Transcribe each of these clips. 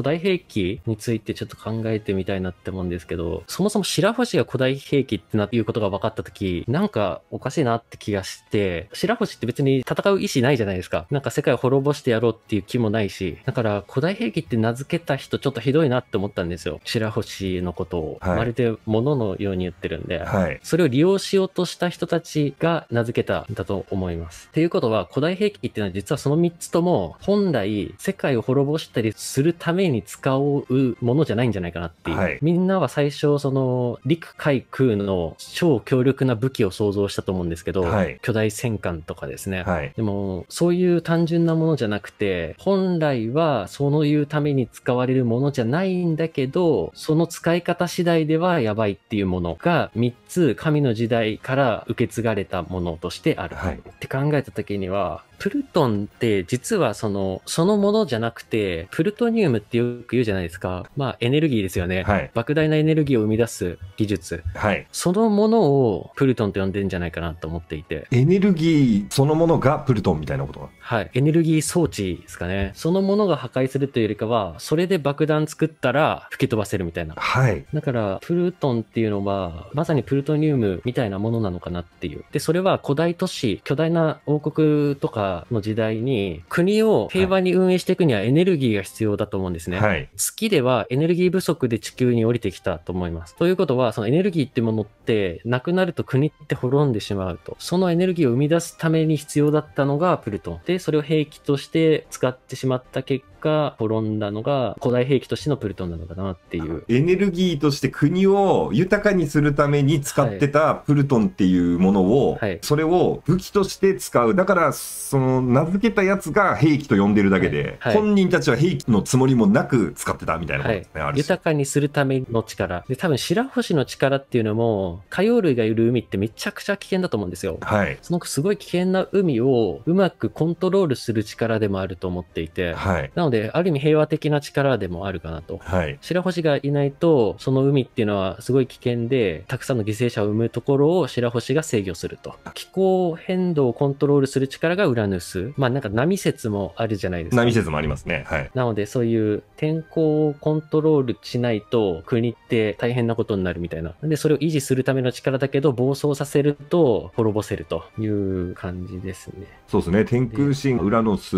古代兵器についてちょっと考えてみたいなって思うんですけど、そもそも白星が古代兵器ってないうことが分かったとき、なんかおかしいなって気がして、白星って別に戦う意思ないじゃないですか。なんか世界を滅ぼしてやろうっていう気もないし、だから古代兵器って名付けた人ちょっとひどいなって思ったんですよ。白星のことを、はい、まるで物のように言ってるんで、はい、それを利用しようとした人たちが名付けたんだと思います。っていうことは古代兵器っていうのは実はその3つとも本来世界を滅ぼしたりするためにに使うものじゃないんじゃないかなっていう。はい、みんなは最初、その、陸海空の超強力な武器を想像したと思うんですけど、はい、巨大戦艦とかですね。はい、でも、そういう単純なものじゃなくて、本来はそういうために使われるものじゃないんだけど、その使い方次第ではやばいっていうものが3つ神の時代から受け継がれたものとしてある。って考えた時には、プルトンって実はその、そのものじゃなくて、プルトニウムってよく言うじゃないですか。まあエネルギーですよね。はい、莫大なエネルギーを生み出す技術。はい。そのものをプルトンと呼んでんじゃないかなと思っていて。エネルギーそのものがプルトンみたいなことはい。エネルギー装置ですかね。そのものが破壊するというよりかは、それで爆弾作ったら吹き飛ばせるみたいな。はい。だから、プルトンっていうのは、まさにプルトニウムみたいなものなのかなっていう。で、それは古代都市、巨大な王国とかの時代に、国を平和に運営していくにはエネルギーが必要だと思うんですね。はい、月ではエネルギー不足で地球に降りてきたと思います。ということは、そのエネルギーってものってってなくなると国って滅んでしまうと。そのエネルギーを生み出すために必要だったのがプルトン。で、それを兵器として使ってしまった結果、滅んだのが古代兵器としてのプルトンなのかなっていう。エネルギーとして国を豊かにするために使ってたプルトンっていうものを、はいそれを武器として使う。だから、その名付けたやつが兵器と呼んでるだけで、はい、本人たちは兵器のつもりもなく使ってたみたいなことですね、豊かにするための力。で、多分白星の力っていうのも、、海洋類がいる海ってめちゃくちゃ危険だと思うんですよ。はい。そのすごい危険な海をうまくコントロールする力でもあると思っていて、はい。なので、ある意味平和的な力でもあるかなと。はい。白星がいないと、その海っていうのはすごい危険で、たくさんの犠牲者を生むところを白星が制御すると。気候変動をコントロールする力がウラヌス。まあなんか波説もあるじゃないですか。波説もありますね。はい。なので、そういう天候をコントロールしないと国って大変なことになるみたいな。で、それを維持するための力だけど、暴走させると滅ぼせるという感じですね。そうですね。天空神ウラノス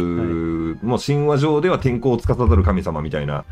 の神話上では天候を司る神様みたいな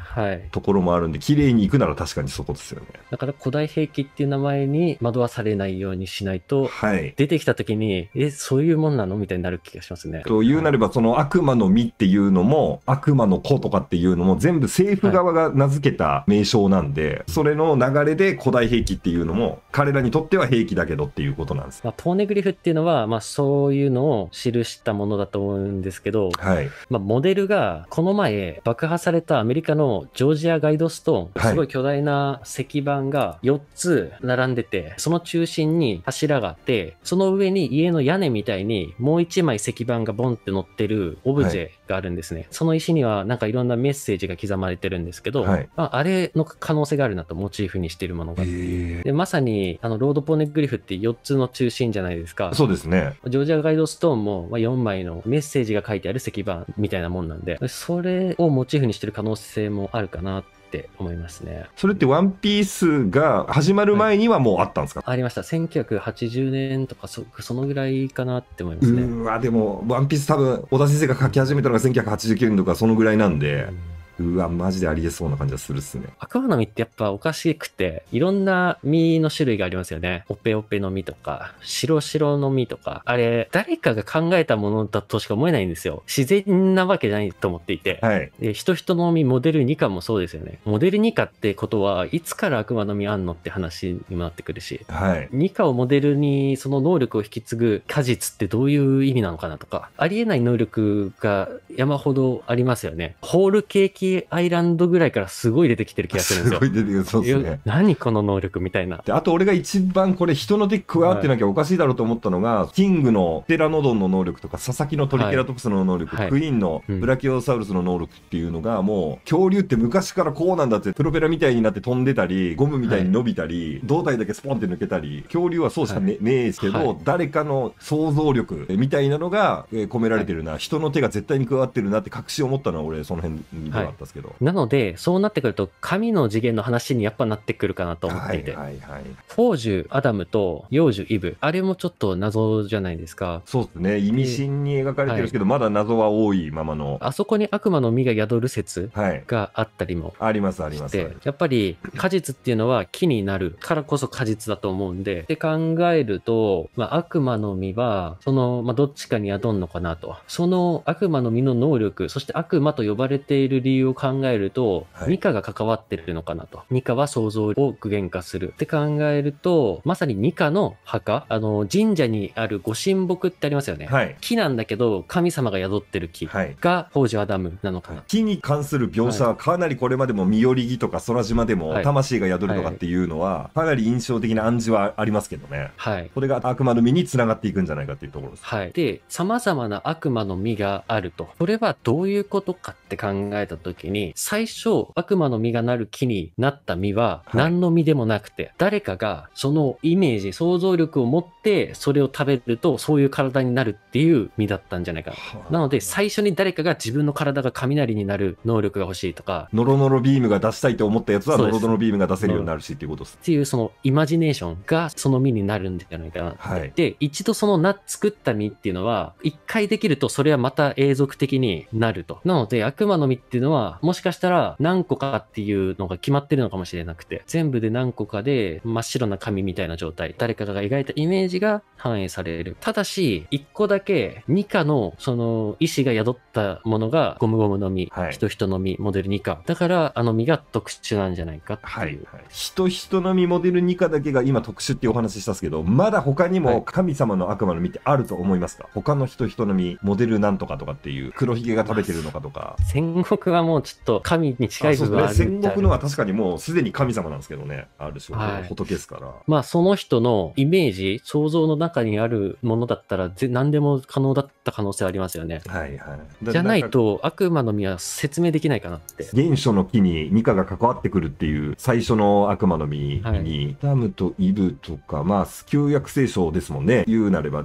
ところもあるんで、綺麗に行くなら確かにそこですよね。だから古代兵器っていう名前に惑わされないようにしないと、はい、出てきた時に、え、そういうもんなのみたいになる気がしますね。と言うなれば、その悪魔の実っていうのも、悪魔の子とかっていうのも全部政府側が名付けた名称なんで、はい、それの流れで古代兵器っていうのも、彼らにとっては兵器だけどっていうことなんです。まあ、ポーネグリフっていうのは、まあ、そういうのを記したものだと思うんですけど、はい、まあ、モデルがこの前爆破されたアメリカのジョージアガイドストーン、すごい巨大な石板が4つ並んでて、その中心に柱があって、その上に家の屋根みたいにもう1枚石板がボンって乗ってるオブジェ、はいがあるんですね。その石にはなんかいろんなメッセージが刻まれてるんですけど、はい、まあ、あれの可能性があるなとモチーフにしてるものがでまさにあのロード・ポーネグリフって4つの中心じゃないですか。そうですね。ジョージア・ガイド・ストーンも4枚のメッセージが書いてある石板みたいなもんなんで、それをモチーフにしてる可能性もあるかなっって思いますね。それってワンピースが始まる前にはもうあったんですか、はい、ありました。1980年とかそ、そのぐらいかなって思いますね。うわ、でも、ワンピース多分、小田先生が書き始めたのが1989年とか、そのぐらいなんで。うんうわ、マジでありえそうな感じがするっすね。アクアの実ってやっぱおかしくて、いろんな実の種類がありますよね。オペオペの実とか、白白の実とか、あれ、誰かが考えたものだとしか思えないんですよ。自然なわけじゃないと思っていて。はい。で、人人の実、モデル2巻もそうですよね。モデル2巻ってことは、いつから悪魔の実あんのって話にもなってくるし。はい。2価をモデルに、その能力を引き継ぐ果実ってどういう意味なのかなとか、ありえない能力が山ほどありますよね。ホールケーキアイランドぐらいからすごい出てきてる気がするんですよ。すごい出てるそうですね。何この能力みたいな。あと俺が一番これ人のデックってなきゃおかしいだろうと思ったのが、はい、キングのテラノドンの能力とか、佐々木のトリケラトプスの能力、はい、クイーンのブラキオサウルスの能力っていうのが、もう恐竜って昔からこうなんだって、プロペラみたいになって飛んでたり、ゴムみたいに伸びたり、はい、胴体だけスポンって抜けたり、恐竜はそうしかね,、ねえですけど、誰かの想像力みたいなのが込められてるな。人の手が絶対に加わってるなって確信を持ったのは俺その辺であったんですけど、はい、なのでそうなってくると神の次元の話にやっぱなってくるかなと思っていて、はいはいはい、フォージュアダムと幼樹イブあれもちょっと謎じゃないですかそうですね意味深に描かれてるんですけど、はい、まだ謎は多いままのあそこに悪魔の実が宿る説があったりも、はい、ありますありますやっぱり果実っていうのは木になるからこそ果実だと思うんでって考えると、まあ、悪魔の実はその、まあ、どっちかに宿るのかなとその悪魔の実のの能力、そして悪魔と呼ばれている理由を考えると、はい、ニカが関わってるのかなと。ニカは想像を具現化するって考えると、まさにニカの墓、あの、神社にある御神木ってありますよね。はい、木なんだけど、神様が宿ってる木が、宝珠アダムなのかな。木に関する描写はかなりこれまでも身寄り木とか空島でも、魂が宿るとかっていうのは、かなり印象的な暗示はありますけどね。はい。これが悪魔の実につながっていくんじゃないかっていうところです。はい。で、様々な悪魔の実があると。それはどういうことかって考えた時に、最初、悪魔の実がなる木になった実は、何の実でもなくて、はい、誰かがそのイメージ、想像力を持って、それを食べると、そういう体になるっていう実だったんじゃないかな。なので、最初に誰かが自分の体が雷になる能力が欲しいとか、ノロノロビームが出したいと思ったやつは、ノロノロビームが出せるようになるしっていうことです。っていう、そのイマジネーションがその実になるんじゃないかな。はい、で、一度そのな作った実っていうのは、一回できると、それはまた永続的になると。なので、悪魔の実っていうのは、もしかしたら何個かっていうのが決まってるのかもしれなくて、全部で何個かで真っ白な紙みたいな状態、誰かが描いたイメージが反映される。ただし、1個だけ2課のその意志が宿ったものがゴムゴムの実、はい、人人の実、モデル2課。だから、あの実が特殊なんじゃないかっていう。はい、はい。人人の実モデル2課だけが今特殊っていうお話したんですけど、まだ他にも神様の悪魔の実ってあると思いますか、はい、他の人人の実、モデルなんとかとかっていう黒ひげが食べてるのかとか。戦国はもうちょっと神に近い部分あるみね、戦国のは確かにもうすでに神様なんですけどね、ある種、はい、仏ですから。まあその人のイメージ、想像の中にあるものだったらぜ何でも可能だった可能性ありますよね。はいはい。じゃないと悪魔の実は説明できないかなって。原初の木に二カが関わってくるっていう最初の悪魔の実に、はい、ダムとイブとか、まあ旧約聖書ですもんね。言うなれば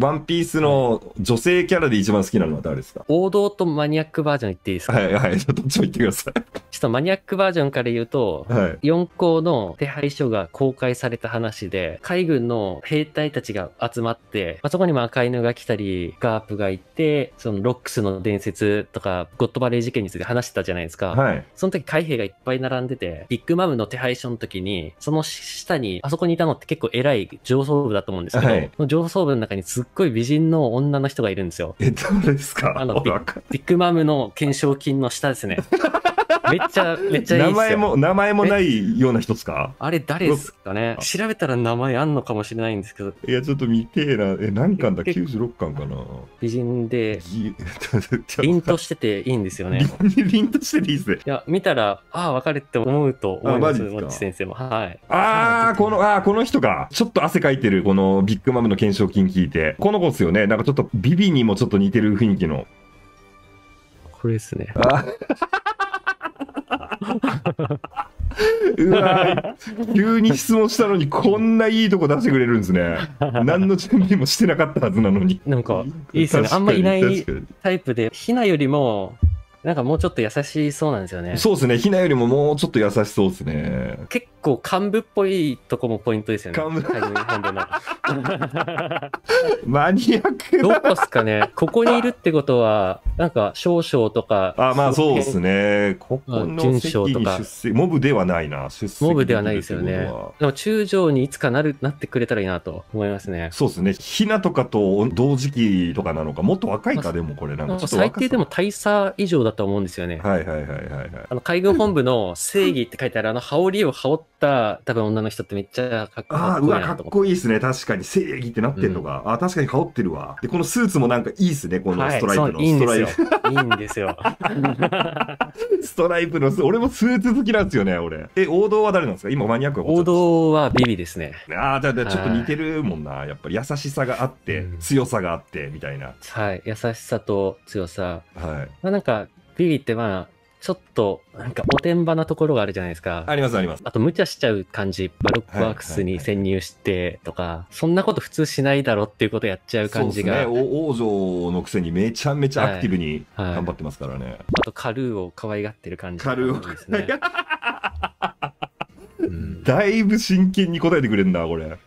ワンピースの女性キャラで一番好きなのは誰ですか王道とマニアックバージョン言っていいですかはいはい、ちょっと言ってください。ちょっとマニアックバージョンから言うと、はい、4校の手配書が公開された話で、海軍の兵隊たちが集まって、まあ、そこにも赤犬が来たり、ガープがいて、そのロックスの伝説とか、ゴッドバレー事件について話してたじゃないですか。はい。その時海兵がいっぱい並んでて、ビッグマムの手配書の時に、その下に、あそこにいたのって結構偉い上層部だと思うんですけど、はい、上層部の中にすっっごい美人の女の人がいるんですよ。え、どうですかあのビ、ビッグマムの懸賞金の下ですね。めっちゃ、めっちゃいい名前も、名前もないような人っすかあれ誰ですかね調べたら名前あんのかもしれないんですけど。いや、ちょっと見てえな。え、何巻だ ?96 巻かな美人で、凛としてていいんですよね。凛としてていいっすね。いや、見たら、ああ、わかるって思うと思います、モッチ先生も。はい。ああ、この、ああ、この人か。ちょっと汗かいてる、このビッグマムの懸賞金聞いて。この子っすよね。なんかちょっとビビにもちょっと似てる雰囲気の。これですね。あうわ急に質問したのにこんないいとこ出してくれるんですね何の準備もしてなかったはずなのになんかいいですよねあんまいないタイプでひなよりもなんかもうちょっと優しそうなんですよねそうですねひなよりももうちょっと優しそうですね結構幹部っぽいとこもポイントですよね。幹部。日本での。マニアックどこですかね。ここにいるってことは、なんか少々とか。あ、まあそうですね。ここの席に出席。モブではないな。出席モブではないですよね。でも中将にいつかなるなってくれたらいいなと思いますね。そうですね。ひなとかと同時期とかなのか、もっと若いかでもこれなんか最低でも大佐以上だと思うんですよね。はいはいはいはい、はい。あの海軍本部の正義って書いてあるあの羽織を羽織ってた多分女の人ってめっちゃかっこいいああ、うわ、かっこいいですね。確かに。正義ってなってんのが。うん、あ確かに羽織ってるわ。で、このスーツもなんかいいですね。このストライプの。はい、いいんですよ。いいんですよ。ストライプの、俺もスーツ好きなんですよね、俺。え、王道は誰なんですか今マニアック王道はビビですね。ああ、じゃあちょっと似てるもんな。やっぱり優しさがあって、うん、強さがあって、みたいな。はい。優しさと強さ。はい。まあなんか、ビビってまあ、ちょっと、なんか、おてんばなところがあるじゃないですか。あります、あります。あと、無茶しちゃう感じ、バロックワークスに潜入してとか、はいはいはい、そんなこと普通しないだろっていうことやっちゃう感じが。そうですね。王女のくせにめちゃめちゃアクティブに頑張ってますからね。はいはい、あと、カルーを可愛がってる感じ、ね、カルーを可愛がってる。だいぶ真剣に答えてくれるんだ、これ。